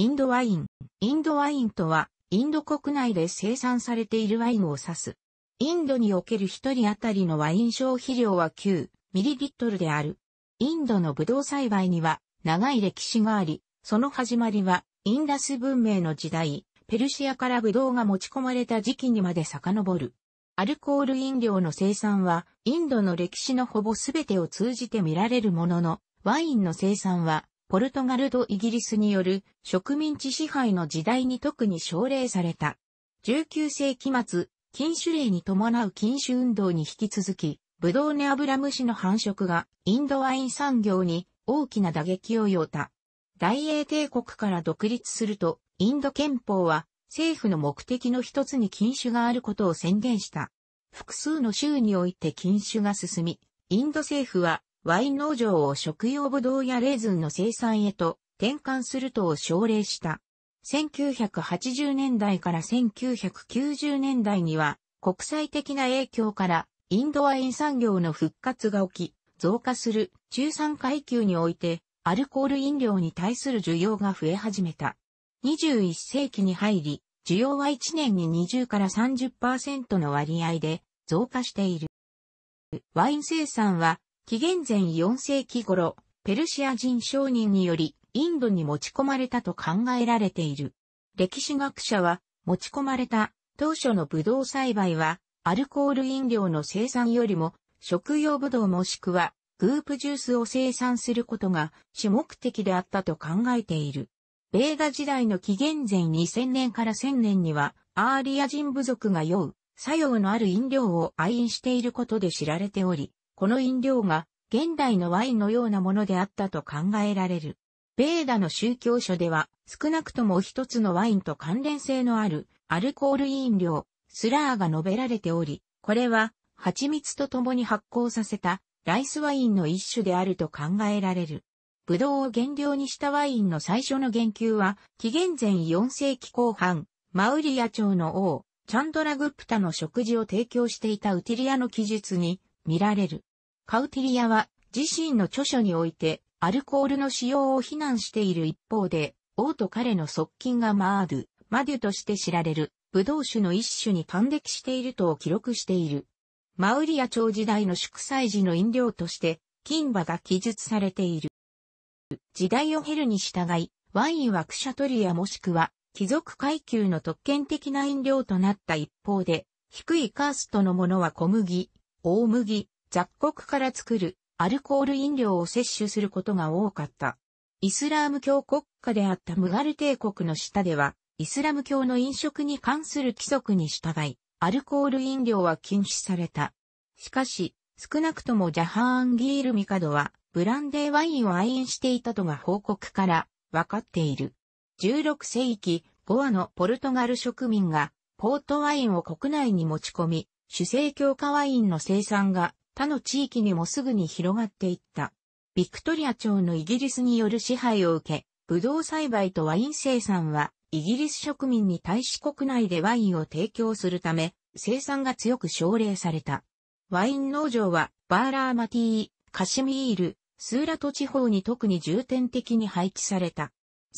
インドワイン。インドワインとは、インド国内で生産されているワインを指す。インドにおける一人当たりのワイン消費量は9ミリリットルである。インドのブドウ栽培には長い歴史があり、その始まりはインダス文明の時代、ペルシアからブドウが持ち込まれた時期にまで遡る。アルコール飲料の生産はインドの歴史のほぼ全てを通じて見られるものの、ワインの生産はポルトガルとイギリスによる植民地支配の時代に特に奨励された。19世紀末、禁酒令に伴う禁酒運動に引き続き、ブドウネアブラムシの繁殖がインドワイン産業に大きな打撃を与えた。大英帝国から独立すると、インド憲法は政府の目的の一つに禁酒があることを宣言した。複数の州において禁酒が進み、インド政府はワイン農場を食用ブドウやレーズンの生産へと転換するとを奨励した。1980年代から1990年代には国際的な影響からインドワイン産業の復活が起き、増加する中産階級においてアルコール飲料に対する需要が増え始めた。21世紀に入り、需要は1年に20から30%の割合で増加している。ワイン生産は紀元前4世紀頃、ペルシア人商人によりインドに持ち込まれたと考えられている。歴史学者は持ち込まれた当初のブドウ栽培はアルコール飲料の生産よりも食用ブドウもしくはグープジュースを生産することが主目的であったと考えている。ベーダ時代の紀元前2000年から1000年にはアーリア人部族が酔う作用のある飲料を愛飲していることで知られており、この飲料が現代のワインのようなものであったと考えられる。ベーダの宗教書では少なくとも一つのワインと関連性のあるアルコール飲料、スラーが述べられており、これは蜂蜜と共に発酵させたライスワインの一種であると考えられる。ブドウを原料にしたワインの最初の言及は、紀元前4世紀後半、マウリア朝の王、チャンドラグプタの食事を提供していたウティリアの記述に見られる。カウティリアは自身の著書においてアルコールの使用を非難している一方で、王と彼の側近がマードゥ、マデュとして知られる、武道種酒の一種に感激していると記録している。マウリア朝時代の祝祭時の飲料として、金馬が記述されている。時代を経るに従い、ワインはクシャトリアもしくは、貴族階級の特権的な飲料となった一方で、低いカーストのものは小麦、大麦、雑穀から作るアルコール飲料を摂取することが多かった。イスラーム教国家であったムガル帝国の下では、イスラム教の飲食に関する規則に従い、アルコール飲料は禁止された。しかし、少なくともジャハーンギールミカドは、ブランデーワインを愛飲していたとが報告から分かっている。16世紀、ゴアのポルトガル植民が、ポートワインを国内に持ち込み、主成強化ワインの生産が他の地域にもすぐに広がっていった。ビクトリア朝のイギリスによる支配を受け、ブドウ栽培とワイン生産は、イギリス植民に対し国内でワインを提供するため、生産が強く奨励された。ワイン農場は、バーラーマティー、カシミール、スーラト地方に特に重点的に配置された。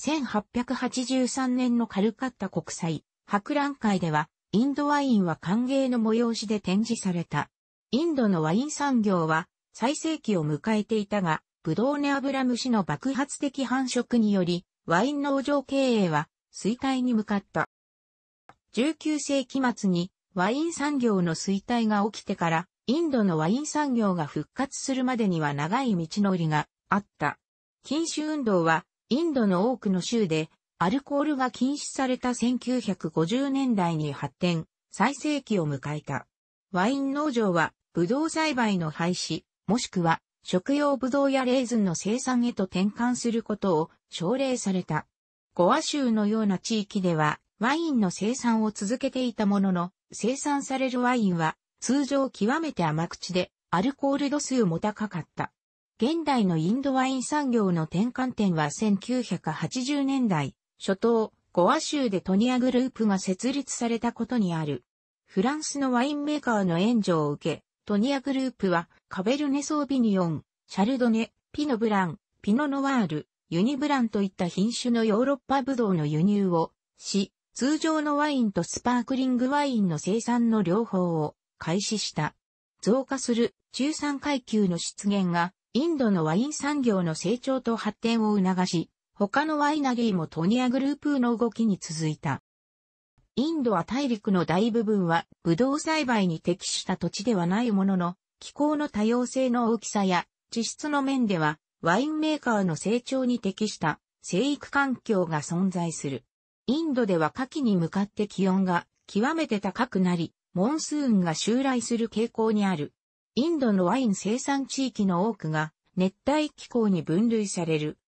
1883年のカルカッタ国際博覧会ではインドワインは歓迎の催しで展示された。インドのワイン産業は最盛期を迎えていたが、ブドウネアブラムシの爆発的繁殖により、ワイン農場経営は衰退に向かった。19世紀末にワイン産業の衰退が起きてから、インドのワイン産業が復活するまでには長い道のりがあった。禁酒運動は、インドの多くの州でアルコールが禁止された1950年代に発展、最盛期を迎えた。ワイン農場は、ブドウ栽培の廃止、もしくは、食用ブドウやレーズンの生産へと転換することを奨励された。ゴア州のような地域では、ワインの生産を続けていたものの、生産されるワインは、通常極めて甘口で、アルコール度数も高かった。現代のインドワイン産業の転換点は1980年代、諸島、ゴア州でトニアグループが設立されたことにある。フランスのワインメーカーの援助を受け、トニアグループは、カベルネソービニオン、シャルドネ、ピノブラン、ピノノワール、ユニブランといった品種のヨーロッパブドウの輸入をし、通常のワインとスパークリングワインの生産の両方を開始した。増加する中産階級の出現がインドのワイン産業の成長と発展を促し、他のワイナリーもトニアグループの動きに続いた。インドは大陸の大部分はブドウ栽培に適した土地ではないものの、気候の多様性の大きさや地質の面ではワインメーカーの成長に適した生育環境が存在する。インドでは夏季に向かって気温が極めて高くなり、モンスーンが襲来する傾向にある。インドのワイン生産地域の多くが熱帯気候に分類される。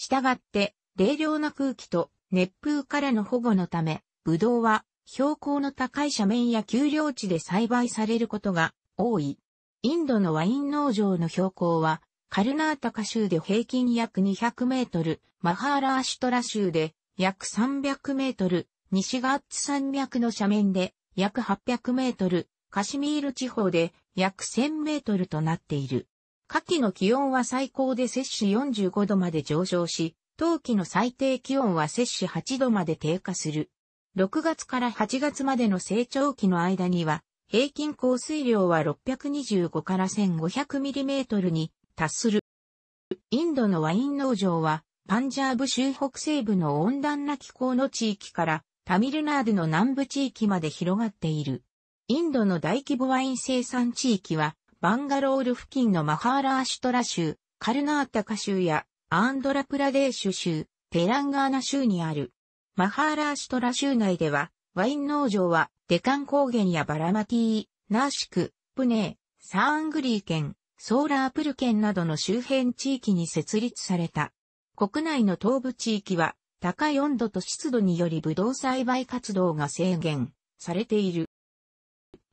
したがって、冷涼な空気と熱風からの保護のため、ブドウは標高の高い斜面や丘陵地で栽培されることが多い。インドのワイン農場の標高は、カルナータカ州で平均約200メートル、マハーラーシュトラ州で約300メートル、西ガッツ山脈の斜面で約800メートル、カシミール地方で約1000メートルとなっている。夏季の気温は最高で摂氏45度まで上昇し、冬季の最低気温は摂氏8度まで低下する。6月から8月までの成長期の間には、平均降水量は625から 1500mm に達する。インドのワイン農場は、パンジャーブ州北西部の温暖な気候の地域から、タミルナードの南部地域まで広がっている。インドの大規模ワイン生産地域は、バンガロール付近のマハーラーシュトラ州、カルナータカ州やアンドラプラデーシュ州、テランガーナ州にある。マハーラーシュトラ州内では、ワイン農場はデカン高原やバラマティー、ナーシク、プネー、サーングリー県、ソーラープル県などの周辺地域に設立された。国内の東部地域は高い温度と湿度によりブドウ栽培活動が制限されている。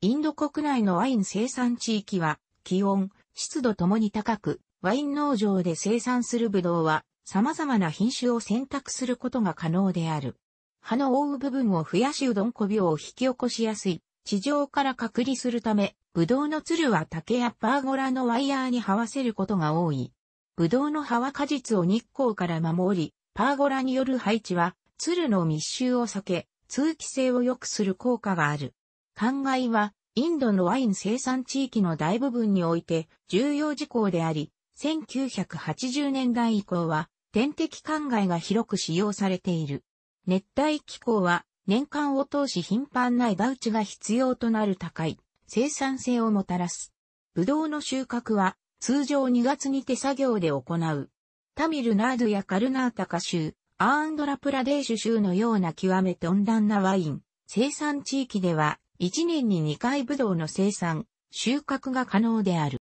インド国内のワイン生産地域は、気温、湿度ともに高く、ワイン農場で生産するブドウは、様々な品種を選択することが可能である。葉の覆う部分を増やしうどんこ病を引き起こしやすい、地上から隔離するため、ブドウのつるは竹やパーゴラのワイヤーに這わせることが多い。ブドウの葉は果実を日光から守り、パーゴラによる配置は、つるの密集を避け、通気性を良くする効果がある。灌漑は、インドのワイン生産地域の大部分において重要事項であり、1980年代以降は天敵灌漑が広く使用されている。熱帯気候は年間を通し頻繁な枝打ちが必要となる高い生産性をもたらす。ブドウの収穫は通常2月に手作業で行う。タミルナードやカルナータカ州、アーンドラプラデーシュ州のような極めて温暖なワイン生産地域では1年に2回ブドウの生産、収穫が可能である。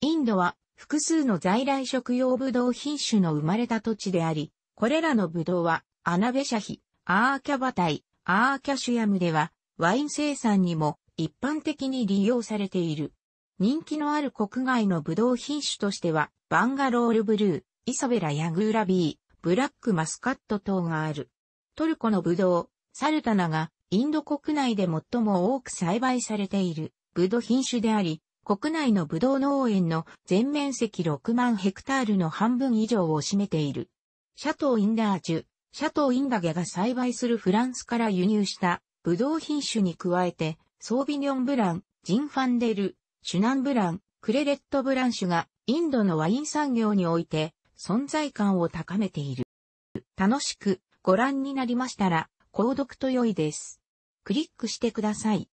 インドは複数の在来食用ブドウ品種の生まれた土地であり、これらのブドウはアナベシャヒ、アーキャバタイ、アーキャシュヤムではワイン生産にも一般的に利用されている。人気のある国外のブドウ品種としては、バンガロールブルー、イソベラヤグーラビー、ブラックマスカット等がある。トルコのブドウ、サルタナがインド国内で最も多く栽培されているブド品種であり、国内のブドウ農園の全面積6万ヘクタールの半分以上を占めている。シャトー・インダージュ、シャトー・インダゲが栽培するフランスから輸入したブドウ品種に加えて、ソービニョン・ブラン、ジン・ファンデル、シュナン・ブラン、クレレット・ブランシュがインドのワイン産業において存在感を高めている。楽しくご覧になりましたら、購読と良いです。クリックしてください。